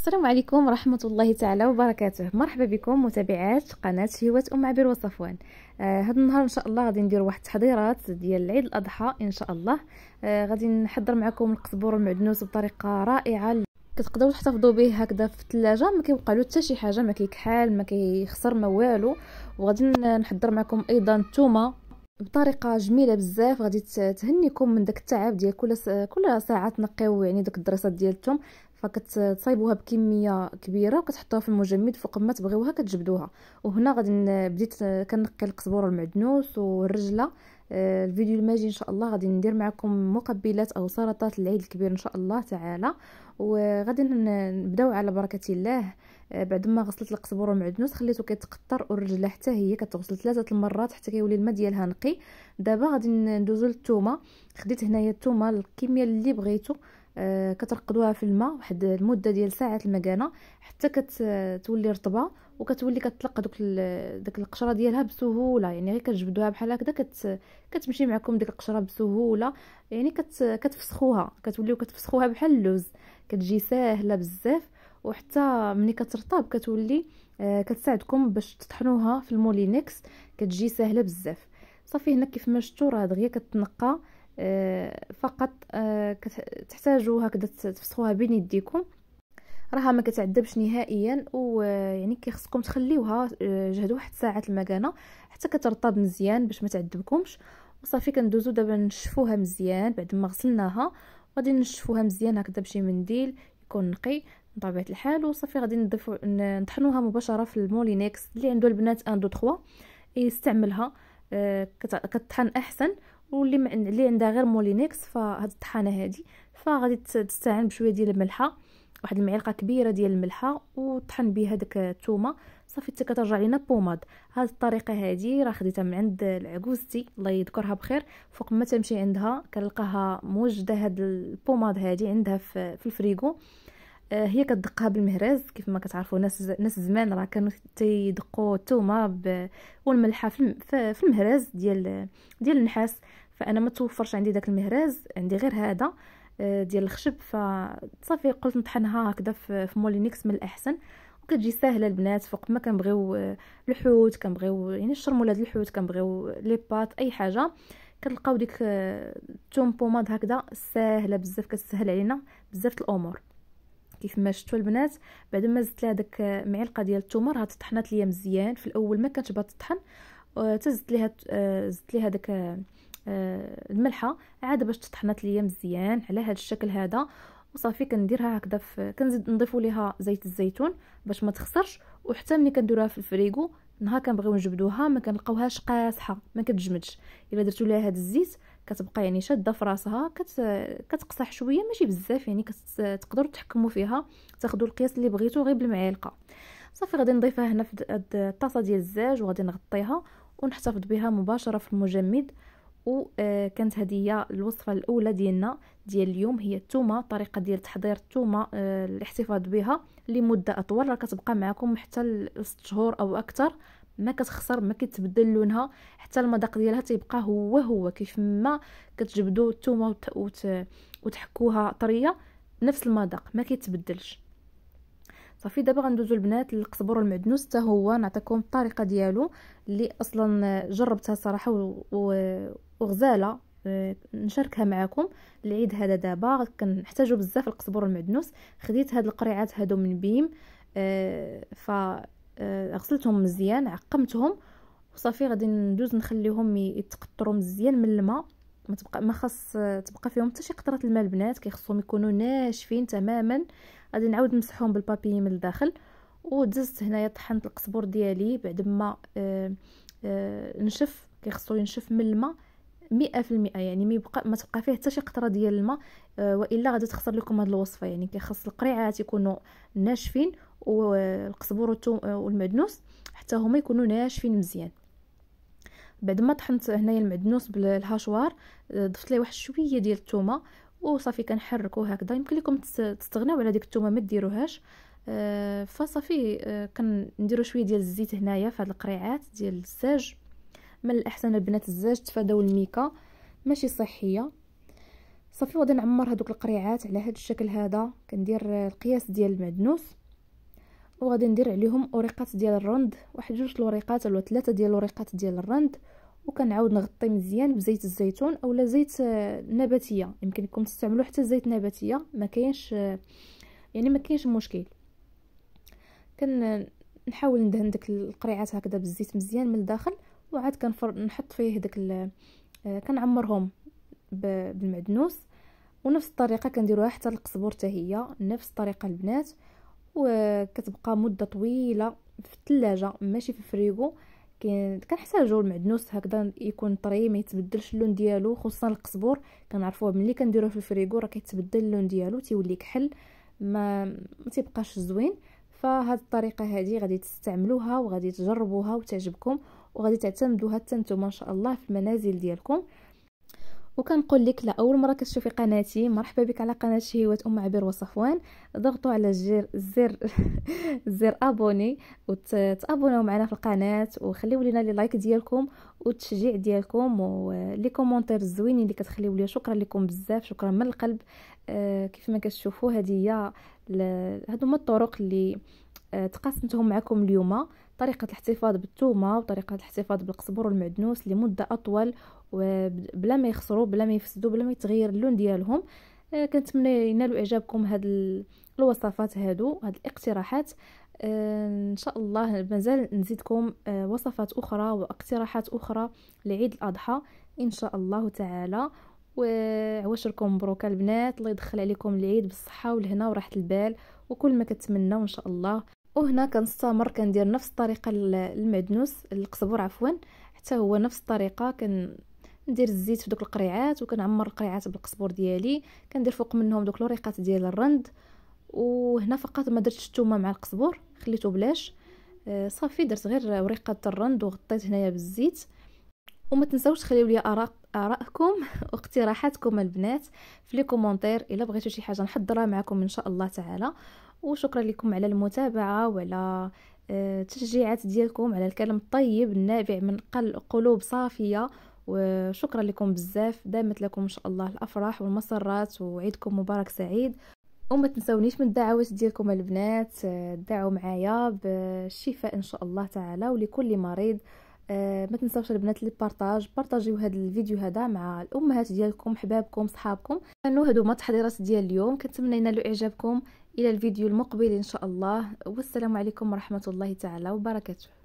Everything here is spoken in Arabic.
السلام عليكم ورحمة الله تعالى وبركاته مرحبا بكم متابعات قناة هواة أم عبير وصفوان آه النهار ان شاء الله غادي ندير واحد التحضيرات ديال عيد الاضحى ان شاء الله آه غادي نحضر معكم القزبور المعدنوس بطريقه رائعه كتقدروا تحتفظوا به هكذا في الثلاجه ما كيبقى له حتى شي حاجه ما كيكحل ما كيخسر ما والو وغادي نحضر معكم ايضا الثومه بطريقه جميله بزاف غادي تهنيكم من داك التعب ديال كل كل ساعه تنقيو يعني داك الدراسات ديالتهم فكتصايبوها بكميه كبيره وكتحطوها في المجمد فوق ما تبغيوها كتجبدوها وهنا غادي بديت كنقي القزبور والمعدنوس والرجله آه، الفيديو الماجي ان شاء الله غادي ندير معكم مقبلات او سلطات العيد الكبير ان شاء الله تعالى وغادي نبداو على بركه الله آه، بعد ما غسلت القزبر والمعدنوس خليته كيتقطر والرجله حتى هي كتغسل ثلاثه المرات حتى كيولي الماء ديالها نقي دابا غادي ندوزو للثومه خديت هنايا الثومه الكميه اللي بغيتو آه، كترقدوها في الماء واحد المده ديال ساعه المكانه حتى كتولي رطبه وكتولي كتلقى دوك داك القشره ديالها بسهوله يعني غير كتجبدوها بحال هكذا كت كتمشي معكم ديك القشره بسهوله يعني كت كتفسخوها كتوليو كتفسخوها بحال اللوز كتجي ساهله بزاف وحتى ملي كترطب كتولي آه، كتساعدكم باش تطحنوها في المولينكس كتجي ساهله بزاف صافي هنا كيف ما شفتوا راه دغيا كتنقى آه، فقط آه، تحتاجوا هكذا تفسخوها بين يديكم راها ما كتعذبش نهائيا ويعني كيخصكم تخليوها آه، جهد واحد ساعه المكانه حتى كترطب مزيان باش ما تعذبكمش وصافي كندوزو دابا نشفوها مزيان بعد ما غسلناها غادي نشفوها مزيان هكذا بشي منديل يكون نقي بطبيعه الحال وصافي غادي نضيفو نطحنوها مباشره في المولينكس اللي عنده البنات 1 2 3 يستعملها كتطحن احسن واللي ما اللي عندها غير مولينيكس فهاد الطحانه هادي فغادي تستعان بشويه ديال الملحه واحد المعلقه كبيره ديال الملحه وطحن بها داك الثومه صافي حتى كترجع لينا بوماد هاد الطريقه هادي راه خديتها من عند العجوزتي الله يذكرها بخير فوق ما تمشي عندها كنلقاها موجده هاد البوماد هادي عندها في, في الفريغو آه، هي كتدقها بالمهرز كيف ما كتعرفوا ناس ناس زمان راه كانوا تيدقوا الثومه والملحه في المهرز ديال ديال النحاس فانا ما توفرش عندي داك المهراز عندي غير هذا آه، ديال الخشب فصافي قلت نطحنها هكذا في مولينيكس من الاحسن وكتجي ساهله البنات فوق ما كنبغيو آه، الحوت كنبغيو يعني الشرمولات الحوت كنبغيو لي بات اي حاجه كتلقاو ديك الثوم آه، بوماد هكذا ساهله بزاف كتسهل علينا بزاف الامور كيف ما شفتوا البنات بعد ما زدت لها داك معلقه ديال التمر هاد طحنات ليا مزيان في الاول ما كانتش بغات تطحن تزدت ليها زدت ليها داك آه، الملحه عاد باش تطحنات ليا مزيان على هذا الشكل هذا وصافي كنديرها هكذا في كنزيد نضيفوا ليها زيت الزيتون باش ما تخسرش وحتى ملي كنديروها في الفريغو نهار كنبغيو نجبدوها ما كنلقاوهاش قاصحه ما كتجمدش الا درتو ليها هذا الزيت كتبقى يعني شاده في راسها كت... كتقصح شويه ماشي بزاف يعني كتقدروا كت... تحكموا فيها تاخذوا القياس اللي بغيتو غير بالمعلقه صافي غادي نضيفها هنا في الطاسه ديال الزاج وغادي نغطيها ونحتفظ بها مباشره في المجمد وكانت آه، هي الوصفة الأولى ديالنا ديال اليوم هي التومة الطريقة ديال تحضير التومة آه، الاحتفاظ بها لمدة أطول راه كتبقى معكم حتى لست شهور أو أكثر ما كتخسر ما كيتبدل لونها حتى المذاق ديالها تيبقى هو هو كيف ما كتجبدوا التومه وتحكوها طريه نفس المذاق ما كيتبدلش صافي دابا غندوزو البنات للقزبر والمعدنوس حتى هو نعطيكم الطريقه ديالو اللي اصلا جربتها صراحه و... و... وغزاله آه، نشاركها معكم العيد هذا دابا كنحتاجو بزاف القزبر المعدنوس خديت هاد القريعات هادو من بيم آه ف آه، غسلتهم مزيان عقمتهم وصافي غادي ندوز نخليهم يتقطروا مزيان من الماء ما تبقى ما خاص آه، تبقى فيهم حتى شي قطره الماء البنات كيخصهم يكونوا ناشفين تماما غادي نعاود نمسحهم بالبابي من الداخل ودزت هنايا طحنت القزبر ديالي بعد ما آه آه نشف كيخصو ينشف من الماء مئة في المئة يعني ما يبقى ما تبقى فيه حتى شي قطره ديال الماء آه، والا غادي تخسر لكم هذه الوصفه يعني كيخص القريعات يكونوا ناشفين والقزبر آه، والمعدنوس حتى هما يكونوا ناشفين مزيان بعد ما طحنت هنايا المعدنوس بالهاشوار آه، ضفت ليه واحد شويه ديال الثومه وصافي كنحركو هكذا يمكن لكم تستغناو على ديك الثومه ما ديروهاش فصافي كنديرو شويه ديال الزيت هنايا في هاد القريعات ديال الساج من الاحسن البنات الزاج تفاداو الميكا ماشي صحيه صافي غادي نعمر هذوك القريعات على هذا الشكل هذا كندير القياس ديال المعدنوس وغادي ندير عليهم اوريقات ديال الرند واحد جوج الوريقات ولا ثلاثه ديال الوريقات ديال الرند وكنعاود نغطي مزيان بزيت الزيتون اولا زيت آه، نباتيه يمكن لكم تستعملوا حتى زيت نباتيه ما كاينش آه، يعني ما كاينش مشكل كنحاول ندهن ديك القريعات هكذا بالزيت مزيان من الداخل وعاد كنفر نحط فيه داك ال... آه، كنعمرهم بالمعدنوس ونفس الطريقه كنديروها حتى القزبور حتى هي نفس الطريقه البنات وكتبقى مده طويله في الثلاجه ماشي في الفريغو كنحتاجو المعدنوس هكذا يكون طري ما يتبدلش اللون ديالو خصوصا القزبور كنعرفوه ملي كنديروه في الفريغو راه كيتبدل اللون ديالو تيولي كحل ما ما تيبقاش زوين فهاد الطريقه هذه غادي تستعملوها وغادي تجربوها وتعجبكم وغادي تعتمدوها حتى نتوما ان شاء الله في المنازل ديالكم وكنقول لك لاول مره كتشوفي قناتي مرحبا بك على قناه شهيوات ام عبير وصفوان ضغطوا على الزر الزر الزر ابوني وتابوناو معنا في القناه وخليو لينا لي لايك ديالكم والتشجيع ديالكم ولي كومونتير الزوينين اللي كتخليو لي شكرا لكم بزاف شكرا من القلب آه كيف ما كتشوفوا هذه هي هادو هما الطرق اللي آه تقاسمتهم معكم اليوم طريقة الاحتفاظ بالثومة وطريقة الاحتفاظ بالقزبر والمعدنوس لمدة أطول بلا ما يخسروا بلا ما يفسدوا بلا ما يتغير اللون ديالهم آه، كنتمنى ينالوا اعجابكم هاد الوصفات هادو هاد الاقتراحات آه، ان شاء الله مازال نزيدكم آه، وصفات اخرى واقتراحات اخرى لعيد الاضحى ان شاء الله تعالى وعواشركم مبروكه البنات الله يدخل عليكم العيد بالصحه والهنا وراحه البال وكل ما كتمنوا ان شاء الله وهنا كنستمر كندير نفس الطريقه المعدنوس القزبر عفوا حتى هو نفس الطريقه كن ندير الزيت في دوك القريعات وكنعمر القريعات بالقزبر ديالي كندير فوق منهم دوك الوريقات ديال الرند وهنا فقط ما درتش الثومه مع القزبر خليته بلاش آه، صافي درت غير وريقات الرند وغطيت هنايا بالزيت وما تنساوش تخليو لي اراء ارائكم واقتراحاتكم البنات في لي كومونتير الا بغيتو شي حاجه نحضرها معكم ان شاء الله تعالى وشكرا لكم على المتابعة وعلى آه، تشجيعات ديالكم على الكلام الطيب النابع من قلوب صافية وشكرا لكم بزاف دامت لكم ان شاء الله الافراح والمسرات وعيدكم مبارك سعيد وما تنسونيش من الدعوات ديالكم البنات آه، دعوا معايا بالشفاء ان شاء الله تعالى ولكل مريض آه، ما تنسوش البنات اللي بارطاجيو هذا الفيديو هذا مع الامهات ديالكم حبابكم صحابكم لانه هادو هما تحضيرات ديال اليوم كنتمنى ينالوا اعجابكم إلى الفيديو المقبل إن شاء الله والسلام عليكم ورحمة الله تعالى وبركاته